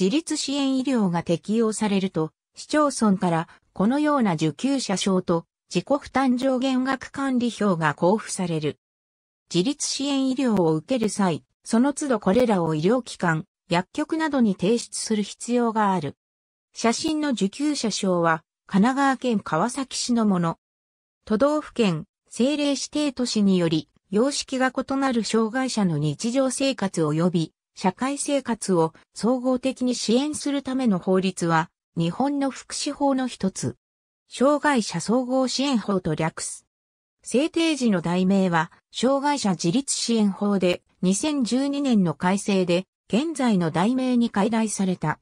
自立支援医療が適用されると、市町村からこのような受給者証と自己負担上限額管理表が交付される。自立支援医療を受ける際、その都度これらを医療機関、薬局などに提出する必要がある。写真の受給者証は、神奈川県川崎市のもの。都道府県、政令指定都市により、様式が異なる障害者の日常生活及び社会生活を総合的に支援するための法律は、日本の福祉法の一つ。障害者総合支援法と略す。制定時の題名は、障害者自立支援法で、2012年の改正で、現在の題名に改題された。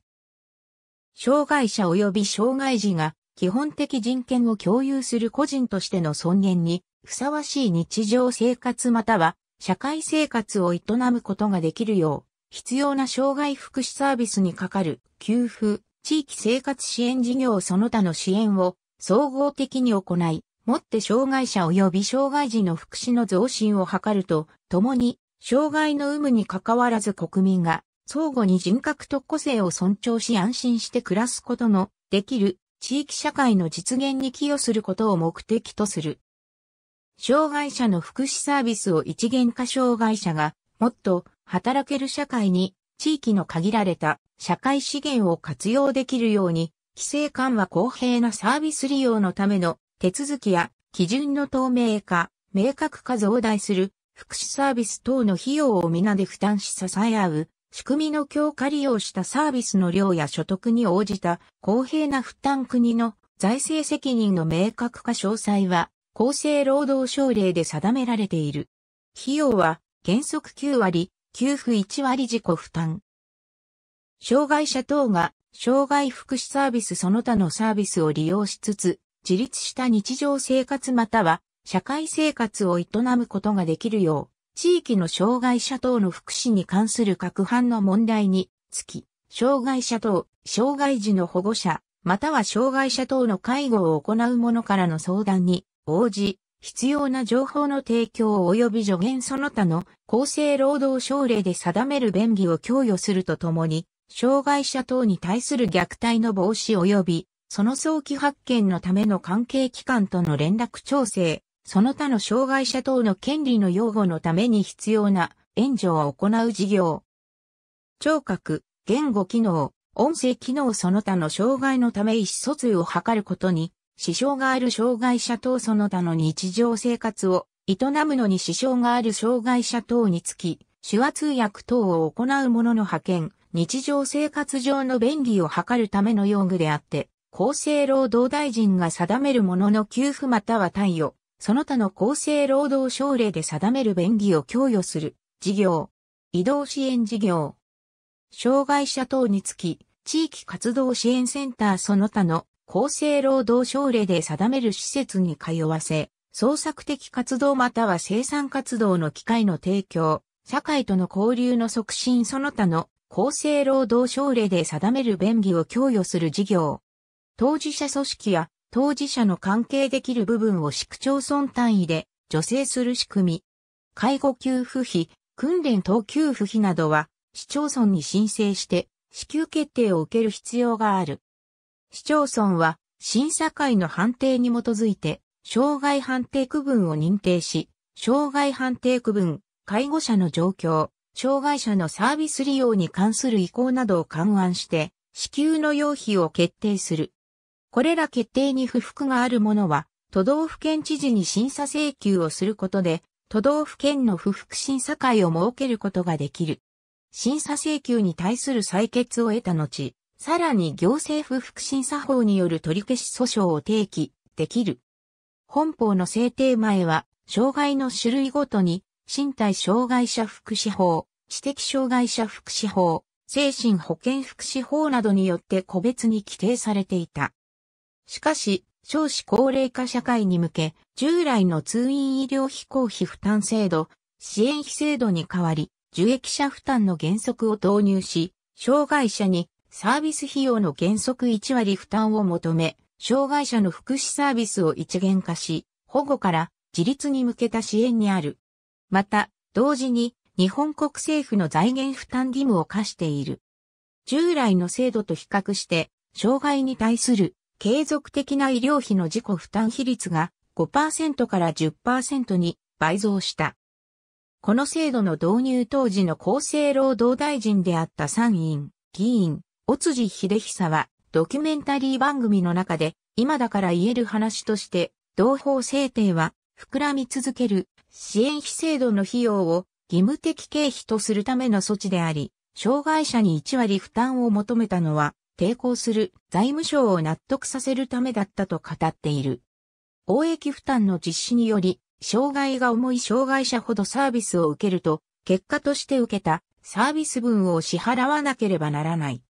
障害者及び障害児が、基本的人権を共有する個人としての尊厳に、ふさわしい日常生活または、社会生活を営むことができるよう、必要な障害福祉サービスにかかる給付、地域生活支援事業その他の支援を総合的に行い、もって障害者及び障害児の福祉の増進を図ると、共に、障害の有無に関わらず国民が、相互に人格と個性を尊重し安心して暮らすことの、できる、地域社会の実現に寄与することを目的とする。障害者の福祉サービスを一元化障害者が、もっと働ける社会に、地域の限られた社会資源を活用できるように、規制緩和公平なサービス利用のための手続きや基準の透明化、明確化増大する福祉サービス等の費用を皆で負担し支え合う仕組みの強化利用したサービスの量や所得に応じた公平な負担国の財政責任の明確化詳細は厚生労働省令で定められている。費用は原則9割、給付1割自己負担。障害者等が障害福祉サービスその他のサービスを利用しつつ、自立した日常生活または社会生活を営むことができるよう、地域の障害者等の福祉に関する各班の問題につき、障害者等、障害児の保護者、または障害者等の介護を行う者からの相談に応じ、必要な情報の提供及び助言その他の厚生労働省令で定める便宜を供与するとともに、障害者等に対する虐待の防止及び、その早期発見のための関係機関との連絡調整、その他の障害者等の権利の擁護のために必要な援助を行う事業。聴覚、言語機能、音声機能その他の障害のため意思疎通を図ることに支障がある障害者等その他の日常生活を営むのに支障がある障害者等につき、手話通訳等を行う者の派遣、日常生活上の便利を図るための用具であって、厚生労働大臣が定めるものの給付または貸与、その他の厚生労働省令で定める便宜を供与する事業、移動支援事業、障害者等につき、地域活動支援センターその他の厚生労働省令で定める施設に通わせ、創作的活動または生産活動の機会の提供、社会との交流の促進その他の厚生労働省令で定める便宜を供与する事業。当事者組織や当事者の関係できる部分を市区町村単位で助成する仕組み。介護給付費、訓練等給付費などは市町村に申請して支給決定を受ける必要がある。市町村は審査会の判定に基づいて、障害判定区分を認定し、障害判定区分、介護者の状況、障害者のサービス利用に関する意向などを勘案して、支給の要否を決定する。これら決定に不服があるものは、都道府県知事に審査請求をすることで、都道府県の不服審査会を設けることができる。審査請求に対する採決を得た後、さらに行政府副審査法による取り消し訴訟を提起できる。本法の制定前は、障害の種類ごとに、身体障害者福祉法、知的障害者福祉法、精神保健福祉法などによって個別に規定されていた。しかし、少子高齢化社会に向け、従来の通院医療費公費負担制度、支援費制度に代わり、受益者負担の原則を導入し、障害者にサービス費用の原則1割負担を求め、障害者の福祉サービスを一元化し、保護から自立に向けた支援にある。また、同時に日本国政府の財源負担義務を課している。従来の制度と比較して、障害に対する継続的な医療費の自己負担比率が5%から10%に倍増した。この制度の導入当時の厚生労働大臣であった参院、議員、尾辻秀久は、ドキュメンタリー番組の中で、今だから言える話として、同法制定は、膨らみ続ける、支援費制度の費用を義務的経費とするための措置であり、障害者に1割負担を求めたのは、抵抗する財務省を納得させるためだったと語っている。応益負担の実施により、障害が重い障害者ほどサービスを受けると、結果として受けたサービス分を支払わなければならない。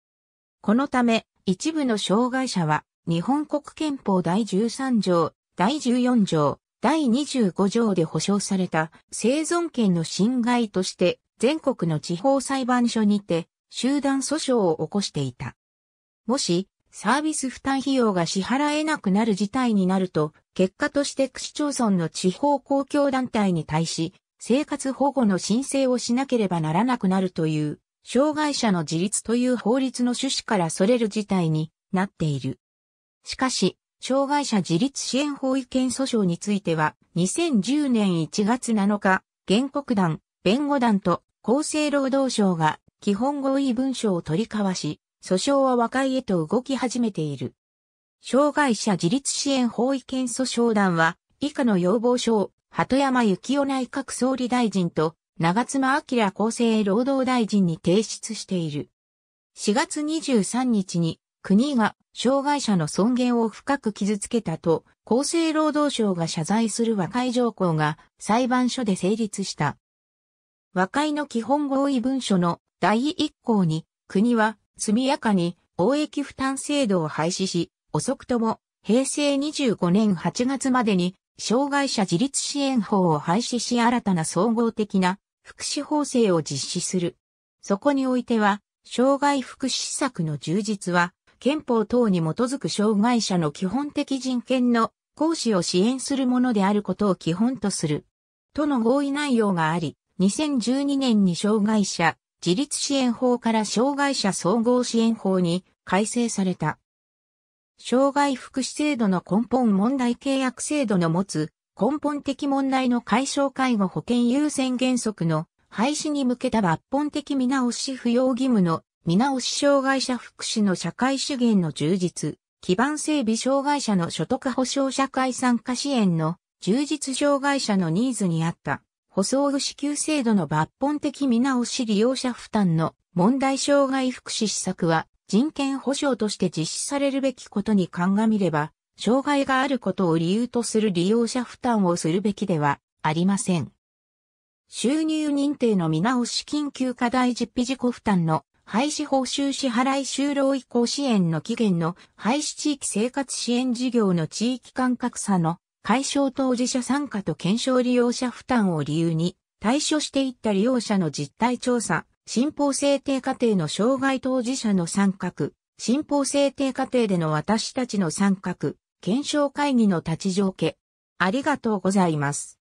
このため、一部の障害者は、日本国憲法第13条、第14条、第25条で保障された生存権の侵害として、全国の地方裁判所にて、集団訴訟を起こしていた。もし、サービス負担費用が支払えなくなる事態になると、結果として区市町村の地方公共団体に対し、生活保護の申請をしなければならなくなるという障害者の自立という法律の趣旨からそれる事態になっている。しかし、障害者自立支援法違憲訴訟については、2010年1月7日、原告団、弁護団と厚生労働省が基本合意文書を取り交わし、訴訟は和解へと動き始めている。障害者自立支援法違憲訴訟団は、以下の要望書を、鳩山幸夫内閣総理大臣と長妻昭厚生労働大臣に提出している。4月23日に国が障害者の尊厳を深く傷つけたと厚生労働省が謝罪する和解条項が裁判所で成立した。和解の基本合意文書の第1項に国は速やかに応益負担制度を廃止し遅くとも平成25年8月までに障害者自立支援法を廃止し新たな総合的な福祉法制を実施する。そこにおいては、障害福祉施策の充実は、憲法等に基づく障害者の基本的人権の行使を支援するものであることを基本とする。との合意内容があり、2012年に障害者自立支援法から障害者総合支援法に改正された。障害福祉制度の根本問題契約制度の持つ根本的問題の解消介護保険優先原則の廃止に向けた抜本的見直し扶養義務の見直し障害者福祉の社会資源の充実、基盤整備障害者の所得保障社会参加支援の充実障害者のニーズに合った補装具支給制度の抜本的見直し利用者負担の問題障害福祉施策は人権保障として実施されるべきことに鑑みれば障害があることを理由とする利用者負担をするべきではありません。収入認定の見直し緊急課題実費自己負担の廃止報酬支払い就労移行支援の期限の廃止地域生活支援事業の地域間格差の解消当事者参加と検証利用者負担を理由に対処していった利用者の実態調査、信歩制定過程の障害当事者の参画、新法制定過程での私たちの参画、検証会議の立ち上げ。ありがとうございます。